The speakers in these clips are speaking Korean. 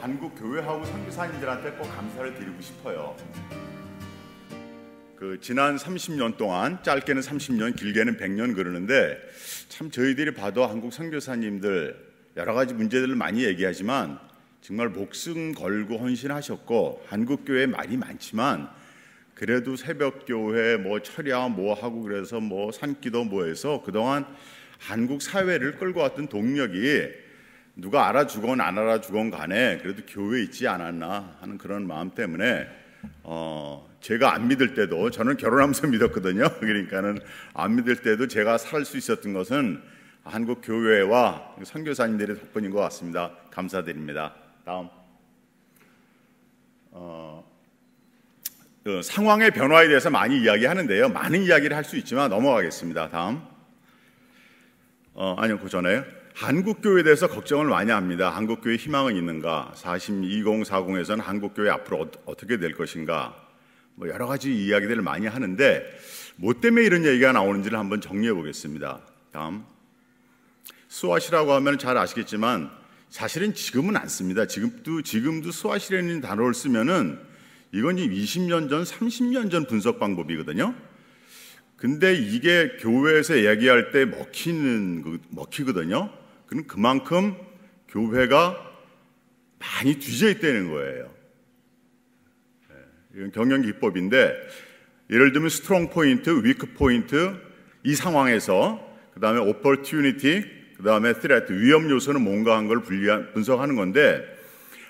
한국 교회하고 선교사님들한테 꼭 감사를 드리고 싶어요. 그 지난 30년 동안 짧게는 30년, 길게는 100년 그러는데 참 저희들이 봐도 한국 선교사님들 여러 가지 문제들을 많이 얘기하지만 정말 목숨 걸고 헌신하셨고 한국 교회 말이 많지만 그래도 새벽 교회 뭐 철야 뭐 하고 그래서 뭐 산기도 뭐 해서 그동안 한국 사회를 끌고 왔던 동력이 누가 알아주건 안 알아주건 간에 그래도 교회에 있지 않았나 하는 그런 마음 때문에 어, 제가 안 믿을 때도 저는 결혼하면서 믿었거든요. 그러니까는 안 믿을 때도 제가 살 수 있었던 것은 한국 교회와 선교사님들의 덕분인 것 같습니다. 감사드립니다. 다음. 어, 그 상황의 변화에 대해서 많이 이야기하는데요. 많은 이야기를 할 수 있지만 넘어가겠습니다. 다음. 어, 아니요, 그 전에요. 한국교회에 대해서 걱정을 많이 합니다. 한국교회 희망은 있는가? 4 2040에서는 한국교회 앞으로 어, 떻게될 것인가? 뭐 여러 가지 이야기들을 많이 하는데 뭐 때문에 이런 얘기가 나오는지를 한번 정리해 보겠습니다. 다음. 스아시라고 하면 잘 아시겠지만 사실은 지금은 안 씁니다. 지금도 지금도 스와시라는 단어를 쓰면은 이건 20년 전, 30년 전 분석 방법이거든요. 근데 이게 교회에서 얘기할때 먹히는 그, 먹히거든요. 그는 그만큼 교회가 많이 뒤져 있다는 거예요. 예, 이건 경영 기법인데 예를 들면 스트롱 포인트, 위크 포인트 이 상황에서 그 다음에 오퍼튜니티, 그 다음에 트레트 위험 요소는 뭔가 한 걸 분석하는 건데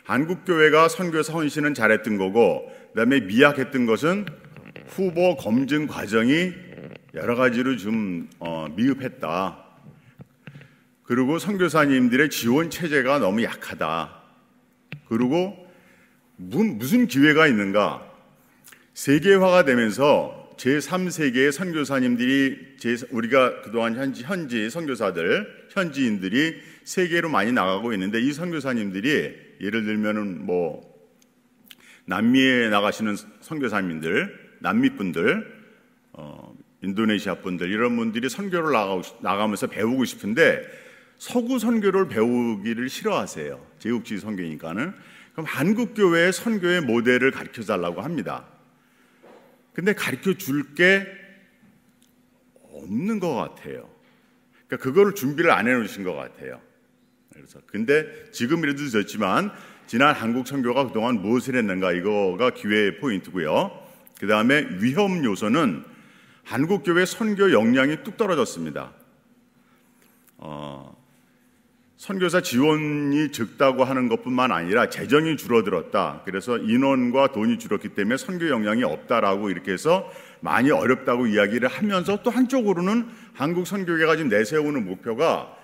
한국 교회가 선교에 헌신은 잘했던 거고 그 다음에 미약했던 것은 후보 검증 과정이 여러 가지로 좀 어, 미흡했다. 그리고 선교사님들의 지원 체제가 너무 약하다. 그리고 무슨 기회가 있는가? 세계화가 되면서 제3세계의 선교사님들이 우리가 그동안 현지, 현지 선교사들, 현지인들이 세계로 많이 나가고 있는데 이 선교사님들이 예를 들면은 뭐 남미에 나가시는 선교사님들, 남미 분들, 어, 인도네시아 분들 이런 분들이 선교를 나가고, 나가면서 배우고 싶은데 서구 선교를 배우기를 싫어하세요. 제국주의 선교니까는. 그럼 한국 교회의 선교의 모델을 가르쳐 달라고 합니다. 근데 가르쳐 줄 게 없는 것 같아요. 그러니까 그거를 준비를 안 해놓으신 것 같아요. 그래서 근데 지금이라도 늦었지만 지난 한국 선교가 그동안 무엇을 했는가 이거가 기회의 포인트고요. 그 다음에 위험 요소는 한국 교회 선교 역량이 뚝 떨어졌습니다. 어, 선교사 지원이 적다고 하는 것뿐만 아니라 재정이 줄어들었다. 그래서 인원과 돈이 줄었기 때문에 선교 역량이 없다라고 이렇게 해서 많이 어렵다고 이야기를 하면서 또 한쪽으로는 한국 선교계가 지금 내세우는 목표가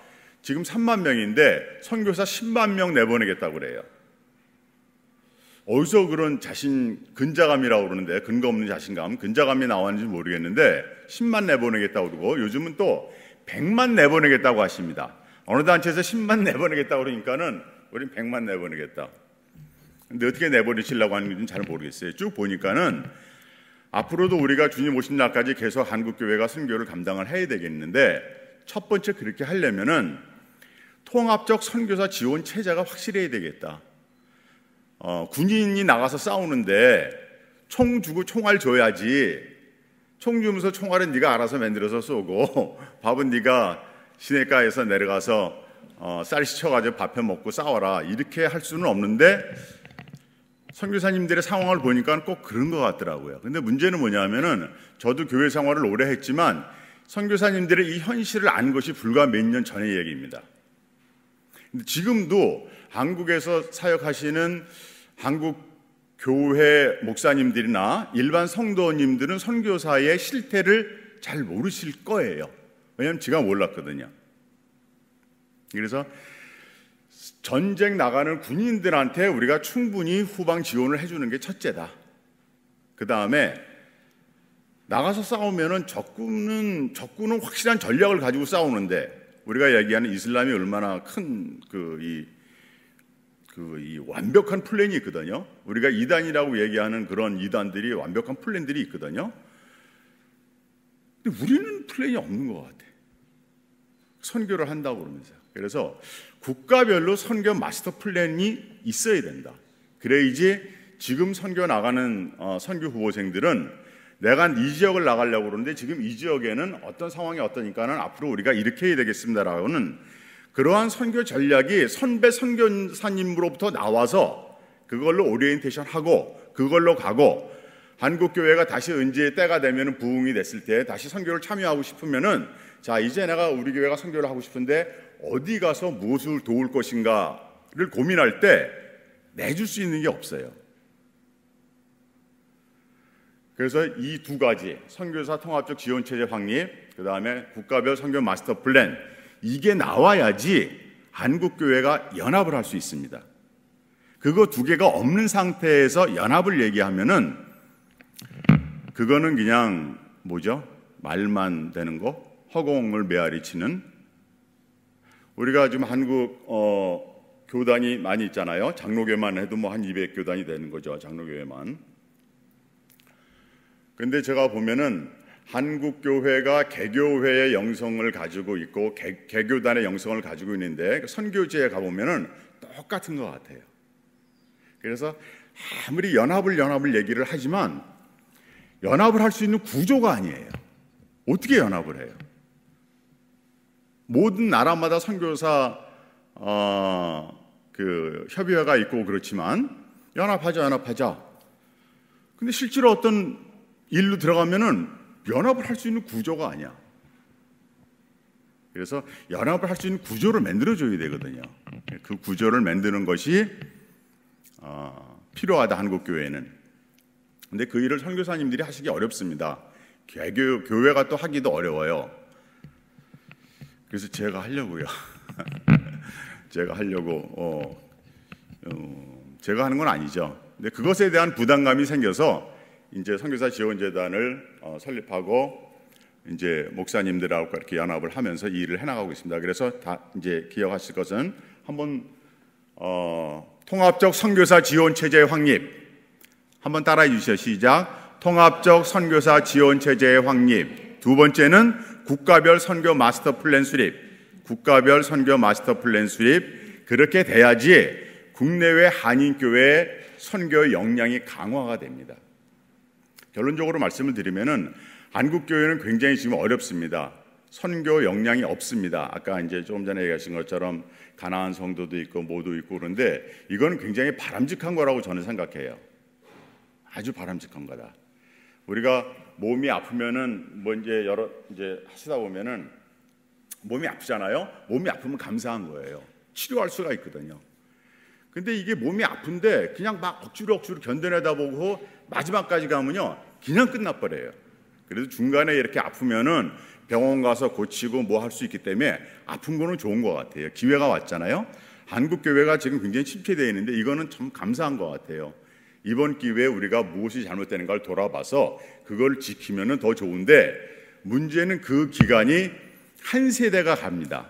지금 3만 명인데 선교사 10만 명 내보내겠다고 그래요. 어디서 그런 자신 근자감이라고 그러는데 근거 없는 자신감, 근자감이 나왔는지 모르겠는데 10만 내보내겠다고 그러고 요즘은 또 100만 내보내겠다고 하십니다. 어느 단체에서 10만 내보내겠다 그러니까는 우린 100만 내보내겠다. 근데 어떻게 내보내시려고 하는지잘 모르겠어요. 쭉 보니까는 앞으로도 우리가 주님 오신 날까지 계속 한국 교회가 선교를 감당을 해야 되겠는데 첫 번째 그렇게 하려면은 통합적 선교사 지원 체제가 확실해야 되겠다. 어, 군인이 나가서 싸우는데 총 주고 총알 줘야지. 총 주면서 총알은 네가 알아서 만들어서 쏘고 밥은 네가 시내가에서 내려가서 어, 쌀 시쳐가지고 밥해 먹고 싸워라 이렇게 할 수는 없는데 선교사님들의 상황을 보니까 꼭 그런 것 같더라고요. 근데 문제는 뭐냐면은 저도 교회 생활을 오래 했지만 선교사님들의 이 현실을 안 것이 불과 몇 년 전의 얘기입니다. 근데 지금도 한국에서 사역하시는 한국 교회 목사님들이나 일반 성도님들은 선교사의 실태를 잘 모르실 거예요. 왜냐면 지가 몰랐거든요. 그래서 전쟁 나가는 군인들한테 우리가 충분히 후방 지원을 해주는 게 첫째다. 그 다음에 나가서 싸우면은 적군은 적군은 확실한 전략을 가지고 싸우는데 우리가 얘기하는 이슬람이 얼마나 큰 그이그이 그 완벽한 플랜이 있거든요. 우리가 이단이라고 얘기하는 그런 이단들이 완벽한 플랜들이 있거든요. 근데 우리는 플랜이 없는 것 같아. 선교를 한다고 그러면서 그래서 국가별로 선교 마스터 플랜이 있어야 된다. 그래야지 지금 선교 나가는 어, 선교 후보생들은 내가 이 네 지역을 나가려고 그러는데 지금 이 지역에는 어떤 상황이 어떠니까는 앞으로 우리가 이렇게 해야 되겠습니다라고는 그러한 선교 전략이 선배 선교사님으로부터 나와서 그걸로 오리엔테이션 하고 그걸로 가고 한국 교회가 다시 은지의 때가 되면 부흥이 됐을 때 다시 선교를 참여하고 싶으면은 자 이제 내가 우리 교회가 선교를 하고 싶은데 어디 가서 무엇을 도울 것인가를 고민할 때 내줄 수 있는 게 없어요. 그래서 이 두 가지 선교사 통합적 지원 체제 확립, 그 다음에 국가별 선교 마스터 플랜 이게 나와야지 한국 교회가 연합을 할 수 있습니다. 그거 두 개가 없는 상태에서 연합을 얘기하면은 그거는 그냥 뭐죠? 말만 되는 거? 허공을 메아리치는 우리가 지금 한국 어, 교단이 많이 있잖아요. 장로교만 해도 뭐 한 200교단이 되는 거죠. 장로교회만. 근데 제가 보면은 한국 교회가 개교회의 영성을 가지고 있고 개, 개교단의 영성을 가지고 있는데 그 선교지에 가 보면은 똑같은 것 같아요. 그래서 아무리 연합을 연합을 얘기를 하지만 연합을 할 수 있는 구조가 아니에요. 어떻게 연합을 해요? 모든 나라마다 선교사 어, 그 협의회가 있고 그렇지만 연합하자 연합하자. 근데 실제로 어떤 일로 들어가면은 연합을 할 수 있는 구조가 아니야. 그래서 연합을 할 수 있는 구조를 만들어 줘야 되거든요. 그 구조를 만드는 것이 어, 필요하다 한국 교회는. 근데 그 일을 선교사님들이 하시기 어렵습니다. 개교 교회가 또 하기도 어려워요. 그래서 제가 하려고요. 제가 하려고 어, 어, 제가 하는 건 아니죠. 근데 그것에 대한 부담감이 생겨서 이제 선교사 지원재단을 어, 설립하고 이제 목사님들하고 이렇게 연합을 하면서 이 일을 해나가고 있습니다. 그래서 다 이제 기억하실 것은 한번 어, 통합적 선교사 지원 체제의 확립 한번 따라해 주시죠. 시작. 통합적 선교사 지원 체제의 확립. 두 번째는 국가별 선교 마스터 플랜 수립. 국가별 선교 마스터 플랜 수립. 그렇게 돼야지 국내외 한인교회 선교 역량이 강화가 됩니다. 결론적으로 말씀을 드리면은 한국교회는 굉장히 지금 어렵습니다. 선교 역량이 없습니다. 아까 이제 조금 전에 얘기하신 것처럼 가난한 성도도 있고 모두 있고 그런데 이건 굉장히 바람직한 거라고 저는 생각해요. 아주 바람직한 거다. 우리가 몸이 아프면은 뭐 이제 여러 이제 하시다 보면은 몸이 아프잖아요. 몸이 아프면 감사한 거예요. 치료할 수가 있거든요. 근데 이게 몸이 아픈데 그냥 막 억지로 억지로 견뎌내다 보고 마지막까지 가면요. 그냥 끝나버려요. 그래서 중간에 이렇게 아프면은 병원 가서 고치고 뭐 할 수 있기 때문에 아픈 거는 좋은 것 같아요. 기회가 왔잖아요. 한국 교회가 지금 굉장히 침체되어 있는데 이거는 참 감사한 것 같아요. 이번 기회에 우리가 무엇이 잘못되는가를 돌아봐서 그걸 지키면 더 좋은데 문제는 그 기간이 한 세대가 갑니다.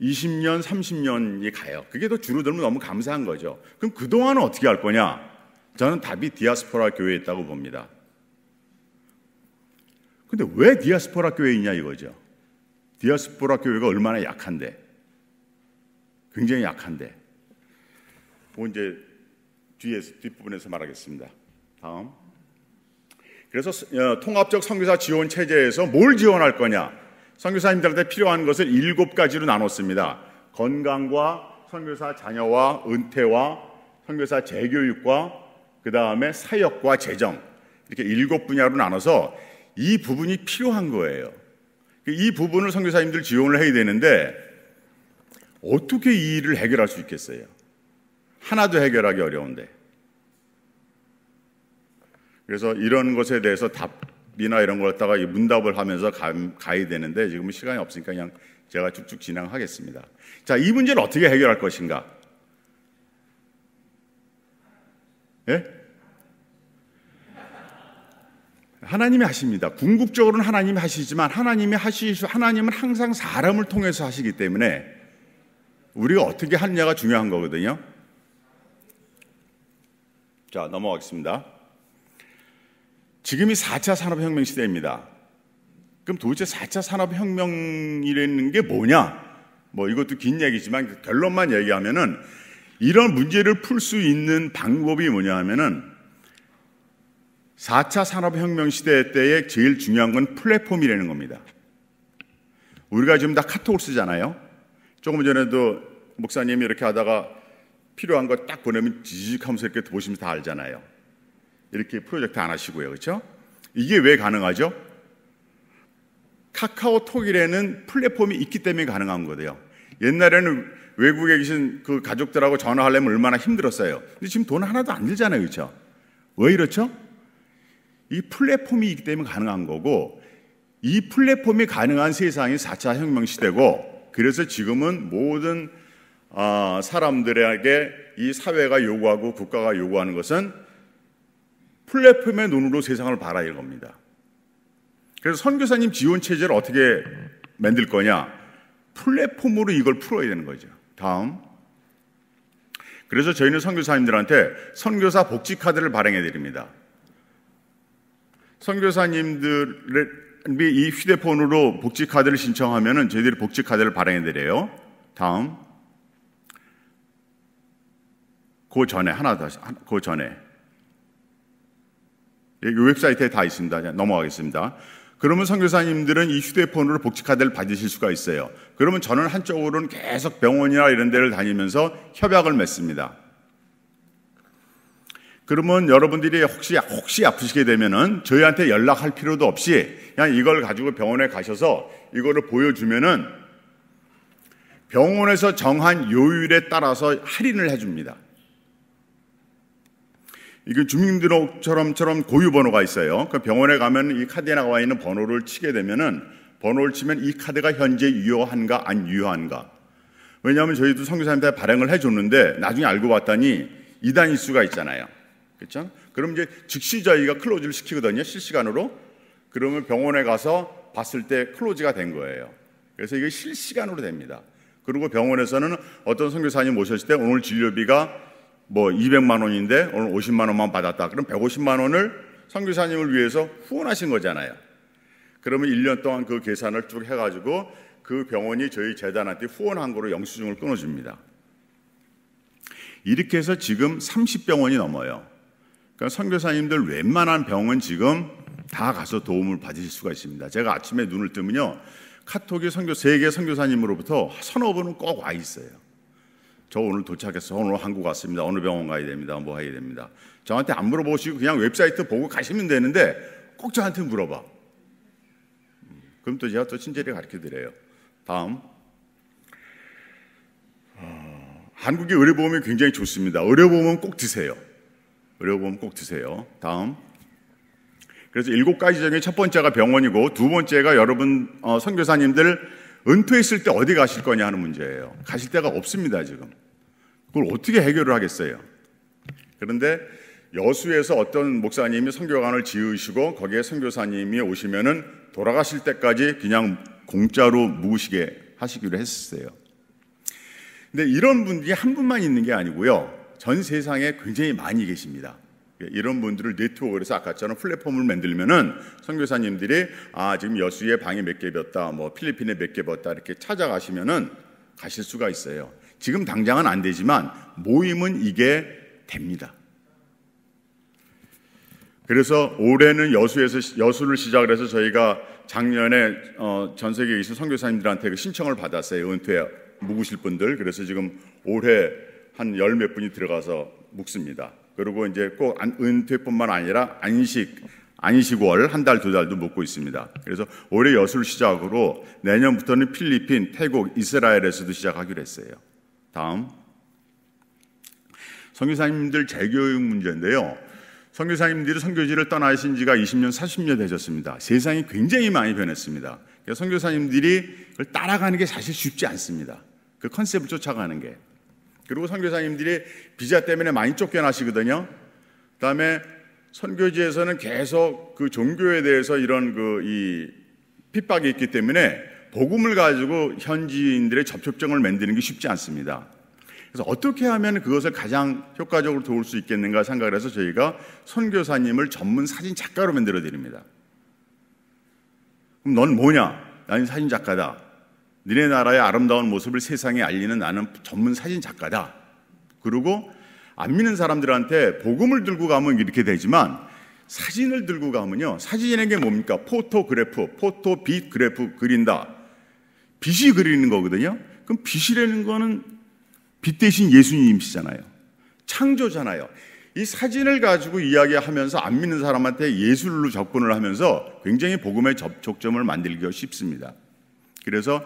20년, 30년이 가요. 그게 더 줄어들면 너무 감사한 거죠. 그럼 그동안은 어떻게 할 거냐? 저는 답이 디아스포라 교회에 있다고 봅니다. 근데 왜 디아스포라 교회에 있냐 이거죠. 디아스포라 교회가 얼마나 약한데. 굉장히 약한데. 뭐 이제 뒤에서 뒷부분에서 말하겠습니다. 다음. 그래서 어, 통합적 선교사 지원 체제에서 뭘 지원할 거냐? 선교사님들한테 필요한 것을 일곱 가지로 나눴습니다. 건강과 선교사 자녀와 은퇴와 선교사 재교육과 그 다음에 사역과 재정 이렇게 일곱 분야로 나눠서 이 부분이 필요한 거예요. 그 이 부분을 선교사님들 지원을 해야 되는데 어떻게 이 일을 해결할 수 있겠어요? 하나도 해결하기 어려운데. 그래서 이런 것에 대해서 답이나 이런 걸 갖다가 문답을 하면서 가, 가야 되는데 지금 시간이 없으니까 그냥 제가 쭉쭉 진행하겠습니다. 자, 이 문제를 어떻게 해결할 것인가? 예? 하나님이 하십니다. 궁극적으로는 하나님이 하시지만 하나님이 하시 하나님은 항상 사람을 통해서 하시기 때문에 우리가 어떻게 하느냐가 중요한 거거든요. 자, 넘어가겠습니다. 지금이 4차 산업혁명 시대입니다. 그럼 도대체 4차 산업혁명이라는 게 뭐냐? 뭐 이것도 긴 얘기지만 결론만 얘기하면은 이런 문제를 풀 수 있는 방법이 뭐냐 하면은 4차 산업혁명 시대 때에 제일 중요한 건 플랫폼이라는 겁니다. 우리가 지금 다 카톡을 쓰잖아요. 조금 전에도 목사님이 이렇게 하다가 필요한 거 딱 보내면 지직하면서 이렇게 보시면 다 알잖아요. 이렇게 프로젝트 안 하시고요. 그렇죠? 이게 왜 가능하죠? 카카오톡이라는 플랫폼이 있기 때문에 가능한 거예요. 옛날에는 외국에 계신 그 가족들하고 전화하려면 얼마나 힘들었어요. 근데 지금 돈 하나도 안 들잖아요. 그렇죠? 왜 이렇죠? 이 플랫폼이 있기 때문에 가능한 거고 이 플랫폼이 가능한 세상이 4차 혁명 시대고 그래서 지금은 모든 아, 사람들에게 이 사회가 요구하고 국가가 요구하는 것은 플랫폼의 눈으로 세상을 봐라 이겁니다. 그래서 선교사님 지원 체제를 어떻게 만들 거냐? 플랫폼으로 이걸 풀어야 되는 거죠. 다음. 그래서 저희는 선교사님들한테 선교사 복지 카드를 발행해 드립니다. 선교사님들이 이 휴대폰으로 복지 카드를 신청하면은 저희들이 복지 카드를 발행해 드려요. 다음. 그 전에 하나 더, 그 전에. 여기 웹사이트에 다 있습니다. 넘어가겠습니다. 그러면 선교사님들은 이 휴대폰으로 복지카드를 받으실 수가 있어요. 그러면 저는 한쪽으로는 계속 병원이나 이런 데를 다니면서 협약을 맺습니다. 그러면 여러분들이 혹시 혹시 아프시게 되면은 저희한테 연락할 필요도 없이 그냥 이걸 가지고 병원에 가셔서 이거를 보여주면은 병원에서 정한 요율에 따라서 할인을 해줍니다. 이게 주민등록처럼처럼 고유 번호가 있어요. 그 병원에 가면 이 카드에 나와 있는 번호를 치게 되면은 번호를 치면 이 카드가 현재 유효한가 안 유효한가. 왜냐하면 저희도 선교사님한테 발행을 해줬는데 나중에 알고 봤더니 2단 일수가 있잖아요. 그렇죠? 그럼 이제 즉시 저희가 클로즈를 시키거든요. 실시간으로. 그러면 병원에 가서 봤을 때 클로즈가 된 거예요. 그래서 이게 실시간으로 됩니다. 그리고 병원에서는 어떤 선교사님 모셨을 때 오늘 진료비가 뭐 200만 원인데 오늘 50만 원만 받았다. 그럼 150만 원을 선교사님을 위해서 후원하신 거잖아요. 그러면 1년 동안 그 계산을 쭉 해가지고 그 병원이 저희 재단한테 후원한 거로 영수증을 끊어줍니다. 이렇게 해서 지금 30병원이 넘어요. 그러니까 선교사님들 웬만한 병원 지금 다 가서 도움을 받으실 수가 있습니다. 제가 아침에 눈을 뜨면요. 카톡이 선교 세계 선교사님으로부터 서너 분은 꼭 와 있어요. 저 오늘 도착해서 오늘 한국 왔습니다. 어느 병원 가야 됩니다. 뭐 해야 됩니다. 저한테 안 물어보시고 그냥 웹사이트 보고 가시면 되는데 꼭 저한테 물어봐. 음, 그럼 또 제가 또 친절히 가르쳐 드려요. 다음. 어, 한국의 의료보험이 굉장히 좋습니다. 의료보험은 꼭 드세요. 의료보험 꼭 드세요. 다음. 그래서 일곱 가지 중에 첫 번째가 병원이고 두 번째가 여러분 어, 선교사님들 은퇴했을 때 어디 가실 거냐 하는 문제예요. 가실 데가 없습니다, 지금. 그걸 어떻게 해결을 하겠어요? 그런데 여수에서 어떤 목사님이 선교관을 지으시고 거기에 선교사님이 오시면은 돌아가실 때까지 그냥 공짜로 묵으시게 하시기로 했었어요. 근데 이런 분들이 한 분만 있는 게 아니고요. 전 세상에 굉장히 많이 계십니다. 예, 이런 분들을 네트워크에서 아까처럼 플랫폼을 만들면은 선교사님들이 아 지금 여수에 방이 몇개비다뭐 필리핀에 몇개비다 이렇게 찾아가시면은 가실 수가 있어요. 지금 당장은 안 되지만 모임은 이게 됩니다. 그래서 올해는 여수에서 여수를 시작을 해서 저희가 작년에 어, 전 세계에 있는 선교사님들한테 그 신청을 받았어요. 은퇴 묵으실 분들. 그래서 지금 올해 한 열 몇 분이 들어가서 묵습니다. 그리고 이제 꼭 은퇴뿐만 아니라 안식, 안식월 한 달, 두 달도 묵고 있습니다. 그래서 올해 여수를 시작으로 내년부터는 필리핀, 태국, 이스라엘에서도 시작하기로 했어요. 다음. 성교사님들 재교육 문제인데요. 성교사님들이성교지를 떠나신 지가 20년, 30년 되셨습니다. 세상이 굉장히 많이 변했습니다. 성교사님들이 그걸 따라가는 게 사실 쉽지 않습니다. 그 컨셉을 쫓아가는 게. 그리고 선교사님들이 비자 때문에 많이 쫓겨나시거든요. 그다음에 선교지에서는 계속 그 종교에 대해서 이런 그 이 핍박이 있기 때문에 복음을 가지고 현지인들의 접촉점을 만드는 게 쉽지 않습니다. 그래서 어떻게 하면 그것을 가장 효과적으로 도울 수 있겠는가 생각을 해서 저희가 선교사님을 전문 사진 작가로 만들어 드립니다. 그럼 넌 뭐냐? 나는 사진 작가다. 니네 나라의 아름다운 모습을 세상에 알리는 나는 전문 사진 작가다. 그리고 안 믿는 사람들한테 복음을 들고 가면 이렇게 되지만 사진을 들고 가면요. 사진이라는 게 뭡니까? 포토그래프, 포토 빛 그래프 그린다. 빛이 그리는 거거든요. 그럼 빛이라는 거는 빛 대신 예수님이시잖아요. 창조잖아요. 이 사진을 가지고 이야기하면서 안 믿는 사람한테 예술로 접근을 하면서 굉장히 복음의 접촉점을 만들기가 쉽습니다. 그래서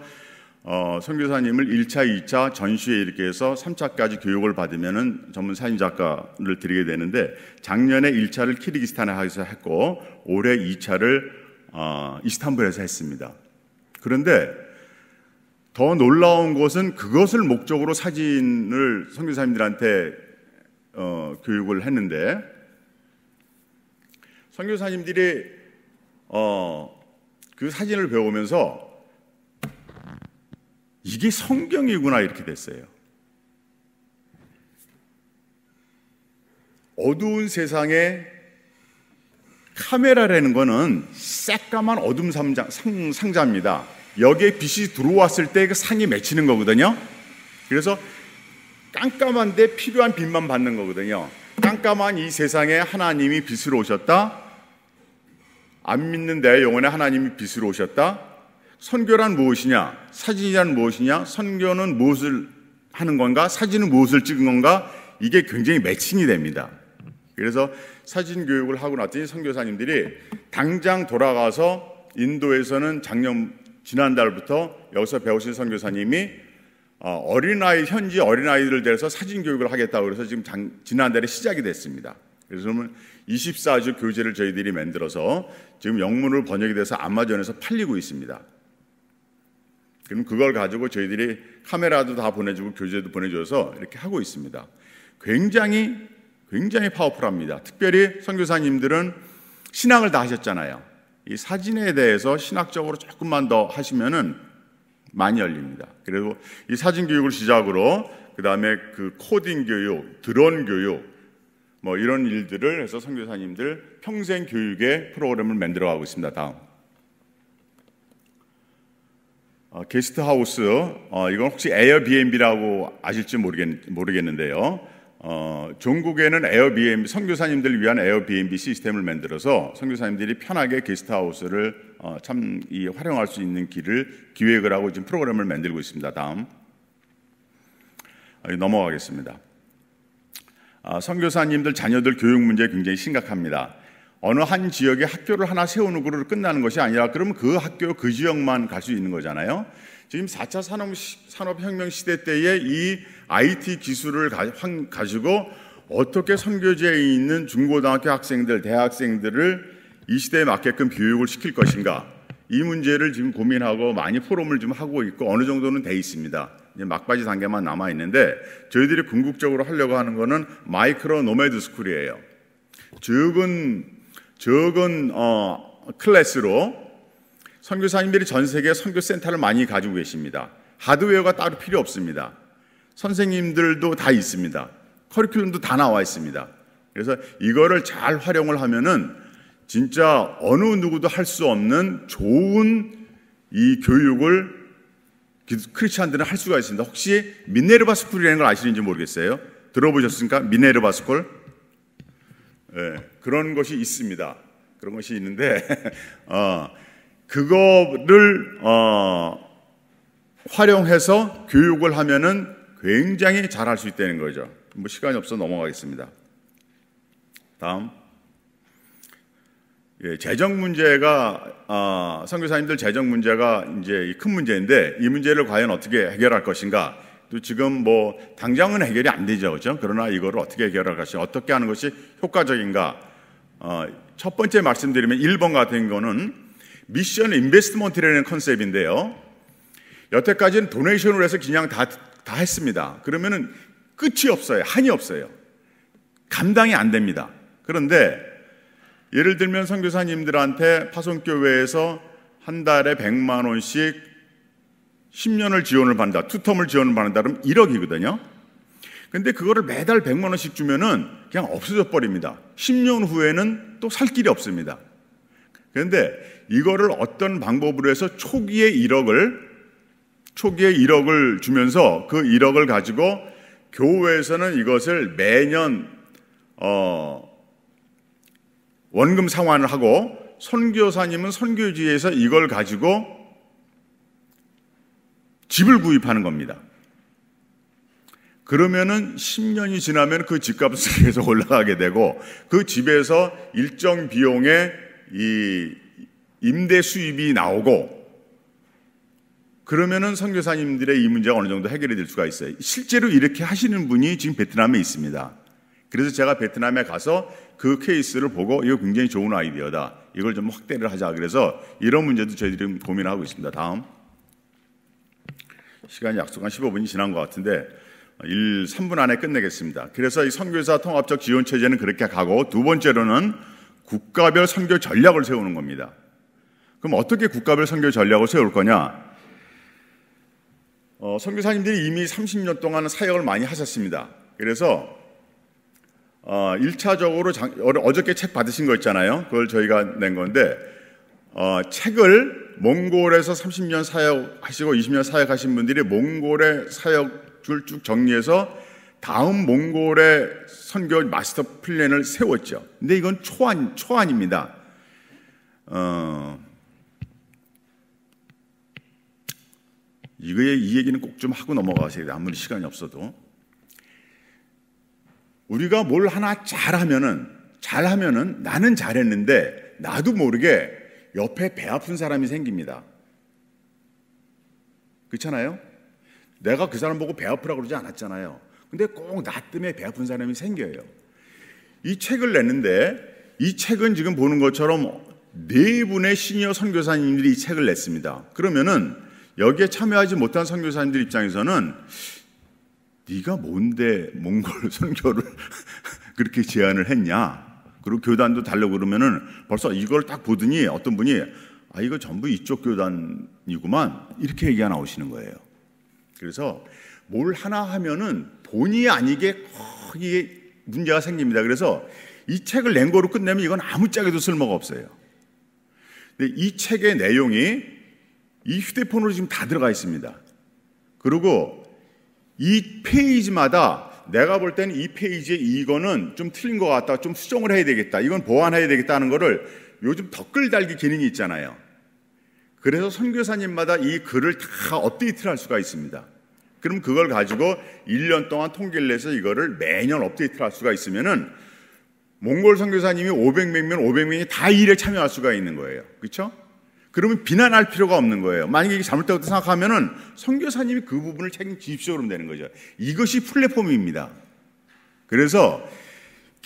어, 선교사님을 1차, 2차 전시회 이렇게 해서 3차까지 교육을 받으면은 전문 사진 작가를 드리게 되는데 작년에 1차를 키르기스탄에서 하 했고 올해 2차를 어, 이스탄불에서 했습니다. 그런데 더 놀라운 것은 그것을 목적으로 사진을 선교사님들한테 어, 교육을 했는데 선교사님들이 어, 그 사진을 배우면서 이게 성경이구나 이렇게 됐어요. 어두운 세상에 카메라라는 거는 새까만 어둠 상자, 상, 상자입니다. 여기에 빛이 들어왔을 때 그 상이 맺히는 거거든요. 그래서 깜깜한데 필요한 빛만 받는 거거든요. 깜깜한 이 세상에 하나님이 빛으로 오셨다. 안 믿는 내 영혼에 하나님이 빛으로 오셨다. 선교란 무엇이냐? 사진이란 무엇이냐? 선교는 무엇을 하는 건가? 사진은 무엇을 찍은 건가? 이게 굉장히 매칭이 됩니다. 그래서 사진 교육을 하고 났더니 선교사님들이 당장 돌아가서 인도에서는 작년 지난달부터 여기서 배우신 선교사님이 어, 어린아이 현지 어린아이들을 데려서 사진 교육을 하겠다고 그래서 지금 장, 지난달에 시작이 됐습니다. 그래서 24주 교재를 저희들이 만들어서 지금 영문을 번역이 돼서 아마존에서 팔리고 있습니다. 그럼 그걸 가지고 저희들이 카메라도 다 보내주고 교재도 보내줘서 이렇게 하고 있습니다. 굉장히 굉장히 파워풀합니다. 특별히 선교사님들은 신학을 다 하셨잖아요. 이 사진에 대해서 신학적으로 조금만 더 하시면은 많이 열립니다. 그리고이 사진 교육을 시작으로 그다음에 그 코딩 교육, 드론 교육 뭐 이런 일들을 해서 선교사님들 평생 교육의 프로그램을 만들어 가고 있습니다. 다음. 어, 게스트하우스, 어, 이건 혹시 에어비앤비라고 아실지 모르겠, 는데요 어, 전국에는 에어비앤비, 선교사님들 위한 에어비앤비 시스템을 만들어서 선교사님들이 편하게 게스트하우스를 어, 참 이, 활용할 수 있는 길을 기획을 하고 지금 프로그램을 만들고 있습니다. 다음 아, 넘어가겠습니다. 아, 선교사님들 자녀들 교육 문제 굉장히 심각합니다. 어느 한 지역에 학교를 하나 세우는 걸로 끝나는 것이 아니라 그러면 그 학교 그 지역만 갈 수 있는 거잖아요. 지금 4차 산업, 산업혁명 시대 때에 이 IT 기술을 가, 지고 어떻게 선교지에 있는 중고등학교 학생들, 대학생들을 이 시대에 맞게끔 교육을 시킬 것인가 이 문제를 지금 고민하고 많이 포럼을 좀 하고 있고 어느 정도는 돼 있습니다. 이제 막바지 단계만 남아 있는데 저희들이 궁극적으로 하려고 하는 거는 마이크로 노매드 스쿨이에요. 적은 적은 어, 클래스로 선교사님들이 전 세계 선교센터를 많이 가지고 계십니다. 하드웨어가 따로 필요 없습니다. 선생님들도 다 있습니다. 커리큘럼도 다 나와 있습니다. 그래서 이거를 잘 활용을 하면은 진짜 어느 누구도 할 수 없는 좋은 이 교육을 크리스찬들은 할 수가 있습니다. 혹시 미네르바 스쿨이라는 걸 아시는지 모르겠어요. 들어보셨습니까? 미네르바 스쿨? 예, 그런 것이 있습니다. 그런 것이 있는데, 어, 그거를 어, 활용해서 교육을 하면은 굉장히 잘할 수 있다는 거죠. 뭐 시간이 없어 넘어가겠습니다. 다음. 예, 재정 문제가 아, 선교사님들 재정 문제가 이제 큰 문제인데 이 문제를 과연 어떻게 해결할 것인가? 또 지금 뭐 당장은 해결이 안 되죠, 그렇죠? 그러나 이걸 어떻게 해결할 것이, 어떻게 하는 것이 효과적인가? 어, 첫 번째 말씀드리면 1번 같은 거는 미션 인베스트먼트라는 컨셉인데요. 여태까지는 도네이션으로 해서 그냥 다, 다 했습니다. 그러면은 끝이 없어요. 한이 없어요. 감당이 안 됩니다. 그런데 예를 들면 선교사님들한테 파송교회에서 한 달에 100만 원씩 10년을 지원을 받는다. 투텀을 지원을 받는다 그러면 1억이거든요. 근데 그거를 매달 100만 원씩 주면은 그냥 없어져 버립니다. 10년 후에는 또 살 길이 없습니다. 그런데 이거를 어떤 방법으로 해서 초기에 1억을 초기에 1억을 주면서 그 1억을 가지고 교회에서는 이것을 매년 어 원금 상환을 하고 선교사님은 선교지에서 이걸 가지고 집을 구입하는 겁니다. 그러면은 10년이 지나면 그 집값이 계속 올라가게 되고 그 집에서 일정 비용의 이 임대 수입이 나오고 그러면은 선교사님들의 이 문제가 어느 정도 해결이 될 수가 있어요. 실제로 이렇게 하시는 분이 지금 베트남에 있습니다. 그래서 제가 베트남에 가서 그 케이스를 보고 이거 굉장히 좋은 아이디어다. 이걸 좀 확대를 하자. 그래서 이런 문제도 저희들이 고민하고 있습니다. 다음. 시간이 약속한 15분이 지난 것 같은데 1, 3분 안에 끝내겠습니다. 그래서 이 선교사 통합적 지원 체제는 그렇게 가고 두 번째로는 국가별 선교 전략을 세우는 겁니다. 그럼 어떻게 국가별 선교 전략을 세울 거냐? 어, 선교사님들이 이미 30년 동안 사역을 많이 하셨습니다. 그래서 어, 1차적으로 장, 어저께 책 받으신 거 있잖아요. 그걸 저희가 낸 건데 어, 책을 몽골에서 30년 사역하시고 20년 사역하신 분들이 몽골의 사역을 쭉 정리해서 다음 몽골의 선교 마스터 플랜을 세웠죠. 근데 이건 초안, 초안입니다. 어, 이거에 이 얘기는 꼭 좀 하고 넘어가세요 아무리 시간이 없어도. 우리가 뭘 하나 잘하면은, 잘하면은 나는 잘했는데 나도 모르게 옆에 배 아픈 사람이 생깁니다. 그렇잖아요? 내가 그 사람 보고 배 아프라고 그러지 않았잖아요. 근데 꼭 나 때문에 배 아픈 사람이 생겨요. 이 책을 냈는데 이 책은 지금 보는 것처럼 네 분의 시니어 선교사님들이 이 책을 냈습니다. 그러면은 여기에 참여하지 못한 선교사님들 입장에서는 네가 뭔데 몽골 선교를 그렇게 제안을 했냐? 그리고 교단도 달라고 그러면은 벌써 이걸 딱 보더니 어떤 분이 아, 이거 전부 이쪽 교단이구만. 이렇게 얘기가 나오시는 거예요. 그래서 뭘 하나 하면은 본의 아니게 거기 문제가 생깁니다. 그래서 이 책을 낸 거로 끝내면 이건 아무짝에도 쓸모가 없어요. 근데 이 책의 내용이 이 휴대폰으로 지금 다 들어가 있습니다. 그리고 이 페이지마다 내가 볼 때는 이 페이지에 이거는 좀 틀린 것 같다. 좀 수정을 해야 되겠다. 이건 보완해야 되겠다는 거를 요즘 덧글 달기 기능이 있잖아요. 그래서 선교사님마다 이 글을 다 업데이트를 할 수가 있습니다. 그럼 그걸 가지고 1년 동안 통계를 내서 이거를 매년 업데이트를 할 수가 있으면은 몽골 선교사님이 500명이면 500명이 다 일에 참여할 수가 있는 거예요. 그렇죠? 그러면 비난할 필요가 없는 거예요. 만약에 이게 잘못되었다 생각하면은 선교사님이 그 부분을 책임지십시오 그러면 되는 거죠. 이것이 플랫폼입니다. 그래서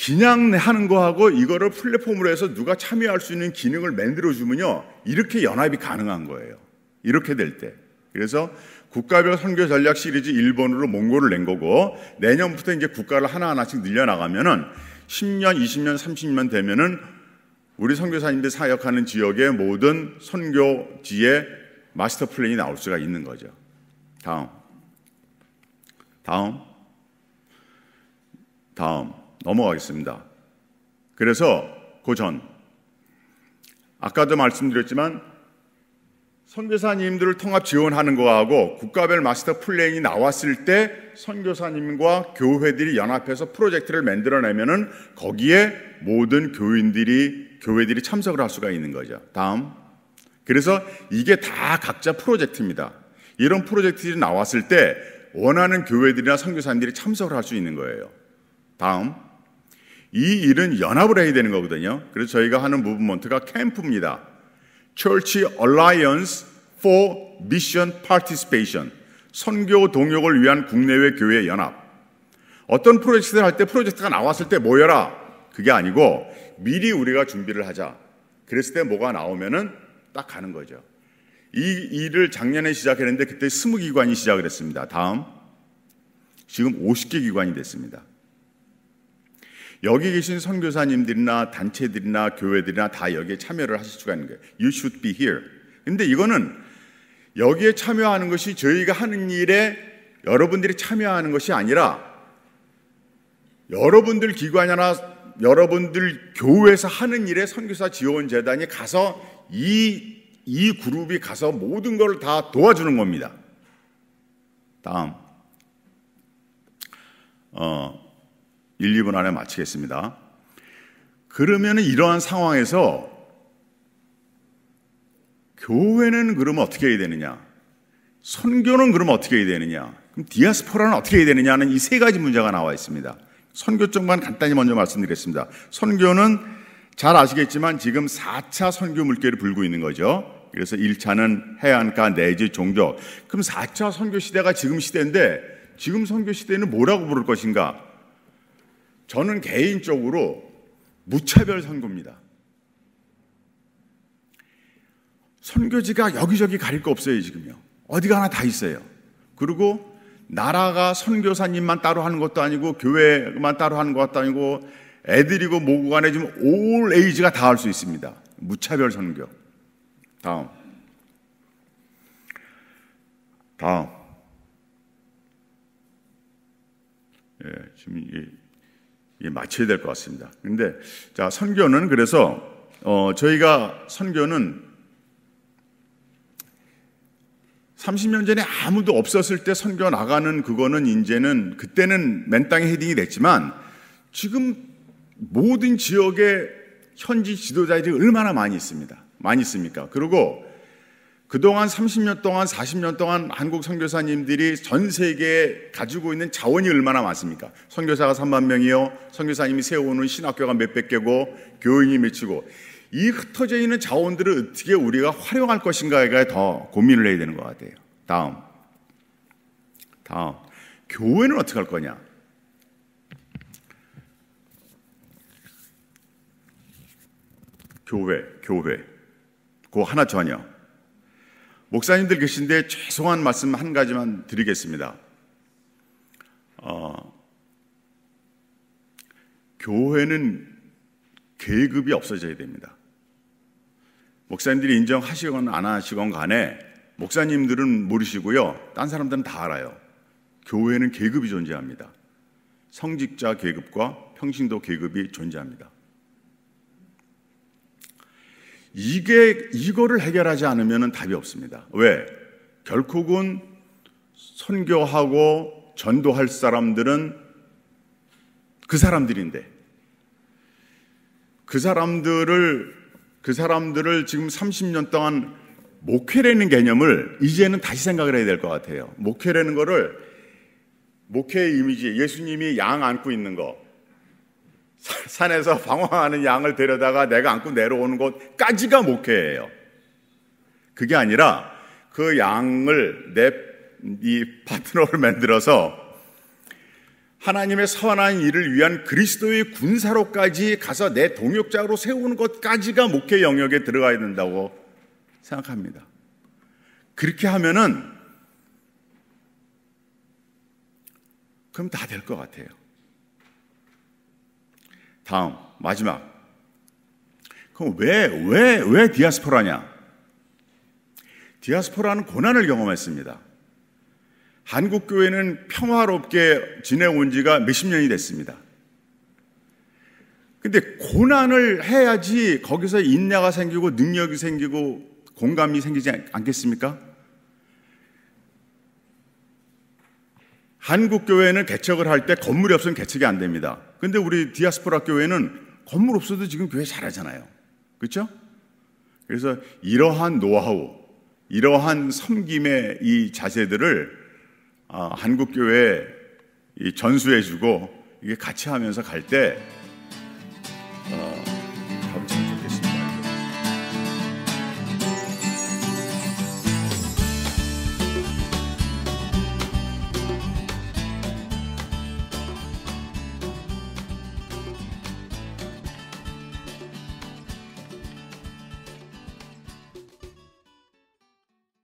그냥 하는 거하고 이거를 플랫폼으로 해서 누가 참여할 수 있는 기능을 만들어 주면요. 이렇게 연합이 가능한 거예요. 이렇게 될 때. 그래서 국가별 선교 전략 시리즈 1번으로 몽골을 낸 거고 내년부터 이제 국가를 하나하나씩 늘려 나가면은 10년, 20년, 30년 되면은 우리 선교사님들 사역하는 지역의 모든 선교지의 마스터 플랜이 나올 수가 있는 거죠. 다음. 다음. 다음. 넘어가겠습니다. 그래서 그 전. 아까도 말씀드렸지만 선교사님들을 통합 지원하는 거하고 국가별 마스터 플랜이 나왔을 때 선교사님과 교회들이 연합해서 프로젝트를 만들어내면은 거기에 모든 교인들이 교회들이 참석을 할 수가 있는 거죠. 다음. 그래서 이게 다 각자 프로젝트입니다. 이런 프로젝트들이 나왔을 때 원하는 교회들이나 선교사님들이 참석을 할 수 있는 거예요. 다음. 이 일은 연합을 해야 되는 거거든요. 그래서 저희가 하는 무브먼트가 캠프입니다. Church Alliance for Mission Participation. 선교 동역을 위한 국내외 교회 연합. 어떤 프로젝트를 할 때 프로젝트가 나왔을 때 모여라. 그게 아니고 미리 우리가 준비를 하자. 그랬을 때 뭐가 나오면은 딱 가는 거죠. 이 일을 작년에 시작했는데 그때 스무 기관이 시작을 했습니다. 다음. 지금 50개 기관이 됐습니다. 여기 계신 선교사님들이나 단체들이나 교회들이나 다 여기에 참여를 하실 수가 있는 거예요. You should be here. 근데 이거는 여기에 참여하는 것이 저희가 하는 일에 여러분들이 참여하는 것이 아니라 여러분들 기관이나 여러분들 교회에서 하는 일에 선교사 지원 재단이 가서 이 이 그룹이 가서 모든 것을 다 도와주는 겁니다. 다음. 어 1, 2분 안에 마치겠습니다. 그러면 이러한 상황에서 교회는 그러면 어떻게 해야 되느냐? 선교는 그러면 어떻게 해야 되느냐? 그럼 디아스포라는 어떻게 해야 되느냐는 이 세 가지 문제가 나와 있습니다. 선교 쪽만 간단히 먼저 말씀드리겠습니다. 선교는 잘 아시겠지만 지금 4차 선교 물결이 불고 있는 거죠. 그래서 1차는 해안가 내지 종족. 그럼 4차 선교 시대가 지금 시대인데 지금 선교 시대는 뭐라고 부를 것인가? 저는 개인적으로 무차별 선교입니다. 선교지가 여기저기 가릴 거 없어요, 지금요. 어디가 하나 다 있어요. 그리고 나라가 선교사님만 따로 하는 것도 아니고 교회만 따로 하는 것도 아니고 애들이고 모국안에 지금 올 에이지가 다 할 수 있습니다. 무차별 선교. 다음. 다음. 예, 지금 이게, 이 마쳐야 될 것 같습니다. 근데 자, 선교는 그래서 어, 저희가 선교는 30년 전에 아무도 없었을 때 선교 나가는 그거는 이제는 그때는 맨 땅에 헤딩이 됐지만 지금 모든 지역에 현지 지도자들이 얼마나 많이 있습니다. 많이 있습니까? 그리고 그동안 30년 동안 40년 동안 한국 선교사님들이 전 세계에 가지고 있는 자원이 얼마나 많습니까? 선교사가 3만 명이요. 선교사님이 세우는 신학교가 몇백 개고 교인이 몇이고 이 흩어져 있는 자원들을 어떻게 우리가 활용할 것인가에 더 고민을 해야 되는 것 같아요. 다음. 다음. 교회는 어떻게 할 거냐? 교회, 교회. 그 하나 전혀. 목사님들 계신데 죄송한 말씀 한 가지만 드리겠습니다. 어, 교회는 계급이 없어져야 됩니다. 목사님들이 인정하시건 안 하시건 간에 목사님들은 모르시고요. 딴 사람들은 다 알아요. 교회는 계급이 존재합니다. 성직자 계급과 평신도 계급이 존재합니다. 이게 이거를 해결하지 않으면 답이 없습니다. 왜? 결국은 선교하고 전도할 사람들은 그 사람들인데 그 사람들을 그 사람들을 지금 30년 동안 목회라는 개념을 이제는 다시 생각을 해야 될 것 같아요. 목회라는 거를 목회의 이미지, 예수님이 양 안고 있는 거, 산에서 방황하는 양을 데려다가 내가 안고 내려오는 것까지가 목회예요. 그게 아니라 그 양을 내 이 파트너를 만들어서 하나님의 선한 일을 위한 그리스도의 군사로까지 가서 내 동역자로 세우는 것까지가 목회 영역에 들어가야 된다고 생각합니다. 그렇게 하면은 그럼 다 될 것 같아요. 다음 마지막. 그럼 왜왜왜 디아스포라냐? 디아스포라는 고난을 경험했습니다. 한국 교회는 평화롭게 지내온 지가 몇십 년이 됐습니다. 근데 고난을 해야지 거기서 인내가 생기고 능력이 생기고 공감이 생기지 않겠습니까? 한국 교회는 개척을 할 때 건물이 없으면 개척이 안 됩니다. 근데 우리 디아스포라 교회는 건물 없어도 지금 교회 잘하잖아요. 그렇죠? 그래서 이러한 노하우, 이러한 섬김의 이 자세들을 어, 한국 교회 전수해주고 이게 같이 하면서 갈때 어